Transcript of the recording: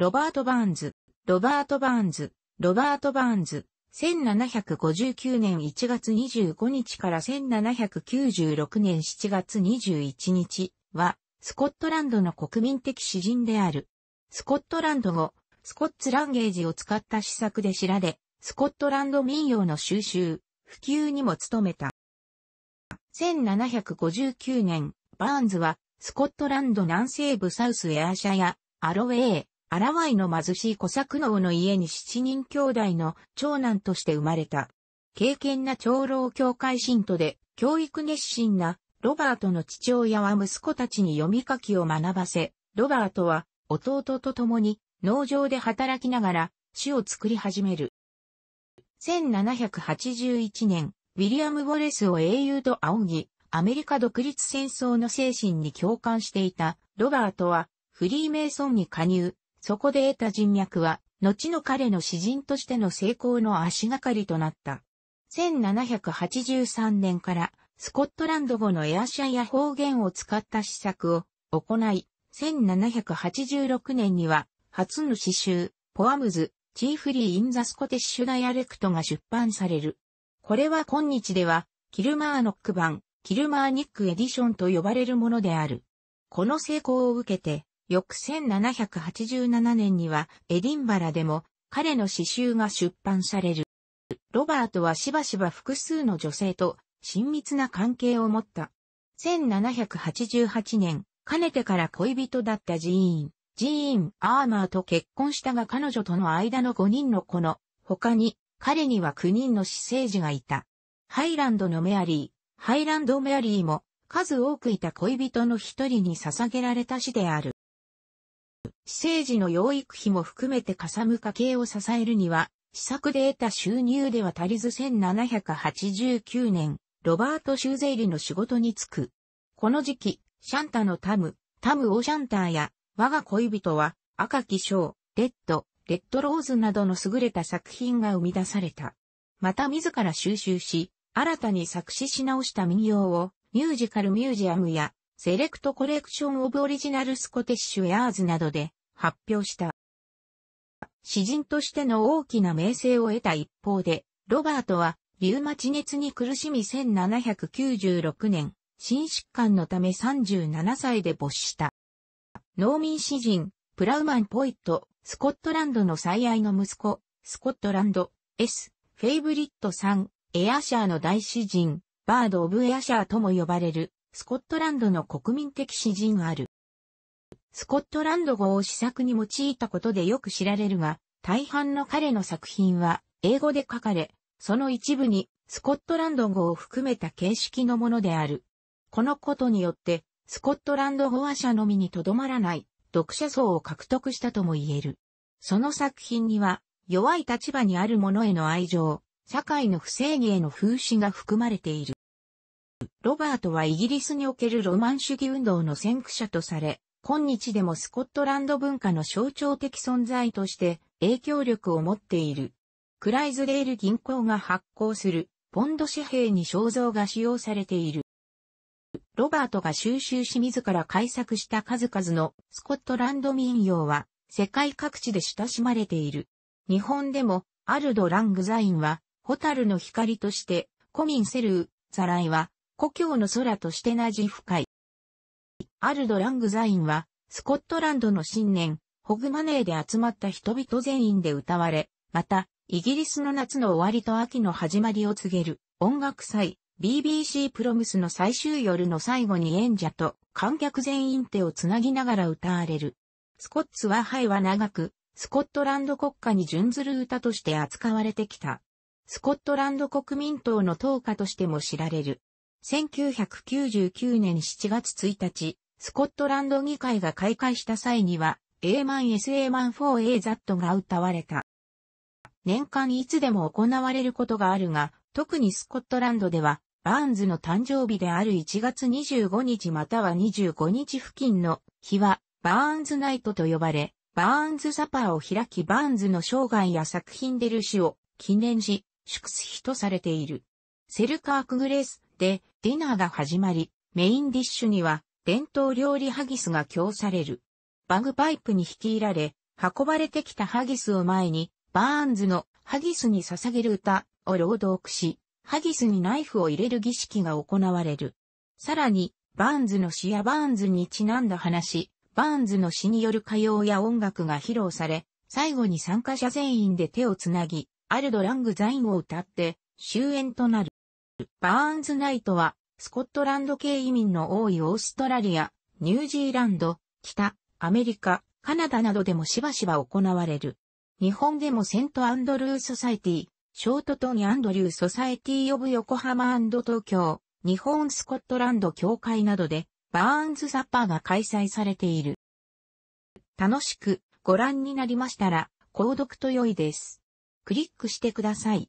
ロバート・バーンズ、ロバート・バーンズ、ロバート・バーンズ、1759年1月25日から1796年7月21日は、スコットランドの国民的詩人である。スコットランド語、スコッツランゲージを使った施策で知られ、スコットランド民謡の収集、普及にも努めた。1759年、バーンズは、スコットランド南西部サウスエアシャや、アロウェー、ラワイの貧しい小作農の家に七人兄弟の長男として生まれた。敬虔な長老教会信徒で、教育熱心なロバートの父親は息子たちに読み書きを学ばせ、ロバートは弟と共に農場で働きながら詩を作り始める。1781年、ウィリアム・ウォレスを英雄と仰ぎ、アメリカ独立戦争の精神に共感していたロバートはフリーメイソンに加入、そこで得た人脈は、後の彼の詩人としての成功の足がかりとなった。1783年からスコットランド語のエアシャイや方言を使った試作を行い、1786年には初の詩集、ポアムズ、チーフリー・イン・ザ・スコテッシュ・ダイアレクトが出版される。これは今日では、キルマーノック版、キルマーニックエディションと呼ばれるものである。この成功を受けて、翌1787年にはエディンバラでも彼の詩集が出版される。ロバートはしばしば複数の女性と親密な関係を持った。1788年、かねてから恋人だったジーン、ジーン・アーマーと結婚したが彼女との間の5人の子の他に彼には9人の私生児がいた。ハイランドのメアリー、ハイランドメアリーも数多くいた恋人の一人に捧げられた詩である。私生児の養育費も含めてかさむ家計を支えるには、施策で得た収入では足りず1789年、ロバートシューゼイリの仕事に就く。この時期、シャンタのタム、タム・オ・シャンターや、我が恋人は、赤き章、レッド、レッドローズなどの優れた作品が生み出された。また自ら収集し、新たに作詞し直した民謡を、ミュージカルミュージアムやセレクトコレクションオブオリジナルスコティッシュエアーズなどで発表した。詩人としての大きな名声を得た一方で、ロバートは、リウマチ熱に苦しみ1796年、心疾患のため37歳で没した。農民詩人、プラウマン・ポイット、スコットランドの最愛の息子、スコットランド、S、フェイブリットさん、エアシャーの大詩人、バード・オブ・エアシャーとも呼ばれる、スコットランドの国民的詩人ある。スコットランド語を試作に用いたことでよく知られるが、大半の彼の作品は英語で書かれ、その一部にスコットランド語を含めた形式のものである。このことによって、スコットランド語話者のみにとどまらない読者層を獲得したとも言える。その作品には、弱い立場にある者への愛情、社会の不正義への風刺が含まれている。ロバートはイギリスにおけるロマン主義運動の先駆者とされ、今日でもスコットランド文化の象徴的存在として影響力を持っている。クライズデール銀行が発行するポンド紙幣に肖像が使用されている。ロバートが収集し自ら改作した数々のスコットランド民謡は世界各地で親しまれている。日本でもアルド・ラングザインはホタルの光としてコミン・セルー、ザライは故郷の空としてなじ深い。アルド・ラングザインは、スコットランドの新年、ホグマネーで集まった人々全員で歌われ、また、イギリスの夏の終わりと秋の始まりを告げる音楽祭、BBC プロムスの最終夜の最後に演者と観客全員手をつなぎながら歌われる。スコッツはハイは長く、スコットランド国家に準ずる歌として扱われてきた。スコットランド国民党の党歌としても知られる。1999年7月1日、スコットランド議会が開会した際には、A a n SA マン 4AZ が歌われた。年間いつでも行われることがあるが、特にスコットランドでは、バーンズの誕生日である1月25日または25日付近の日は、バーンズナイトと呼ばれ、バーンズサパーを開きバーンズの生涯や作品でる死を記念し、祝日とされている。セルカーク・グレース、で、ディナーが始まり、メインディッシュには、伝統料理ハギスが供される。バグパイプに率いられ、運ばれてきたハギスを前に、バーンズのハギスに捧げる歌を朗読し、ハギスにナイフを入れる儀式が行われる。さらに、バーンズの詩やバーンズにちなんだ話、バーンズの詩による歌謡や音楽が披露され、最後に参加者全員で手をつなぎ、アルド・ラングザインを歌って終演となる。バーンズナイトは、スコットランド系移民の多いオーストラリア、ニュージーランド、北、アメリカ、カナダなどでもしばしば行われる。日本でもセントアンドルーソサイティ、ショートトニアンドリューソサイティオブ横浜東京、日本スコットランド協会などで、バーンズサッパーが開催されている。楽しくご覧になりましたら、購読と良いです。クリックしてください。